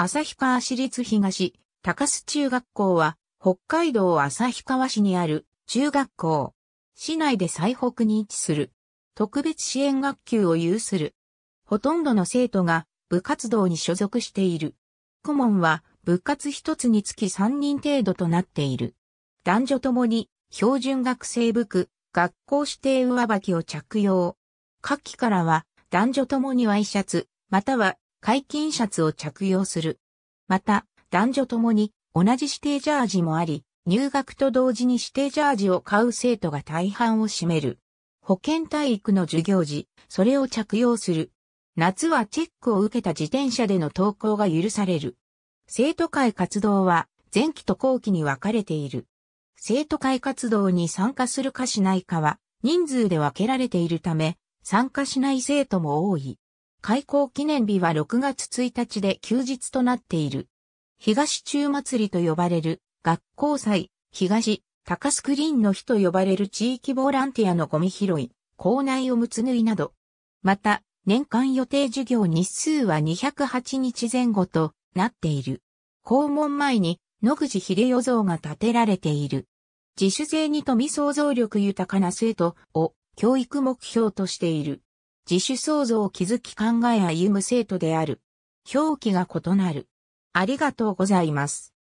旭川市立東、高須中学校は、北海道旭川市にある中学校。市内で最北に位置する。特別支援学級を有する。ほとんどの生徒が部活動に所属している。顧問は部活一つにつき三人程度となっている。男女ともに標準学生部区、学校指定上履きを着用。夏季からは男女ともにワイシャツ、または解禁シャツを着用する。また、男女ともに同じ指定ジャージもあり、入学と同時に指定ジャージを買う生徒が大半を占める。保健体育の授業時、それを着用する。夏はチェックを受けた自転車での登校が許される。生徒会活動は前期と後期に分かれている。生徒会活動に参加するかしないかは人数で分けられているため、参加しない生徒も多い。開校記念日は6月1日で休日となっている。東中祭りと呼ばれる学校祭、東、高スクリーンの日と呼ばれる地域ボランティアのゴミ拾い、校内をむつ縫いなど。また、年間予定授業日数は208日前後となっている。校門前に野口秀代像が建てられている。自主性に富み創造力豊かな生徒を教育目標としている。自主創造を築き考え歩む生徒である。表記が異なる。ありがとうございます。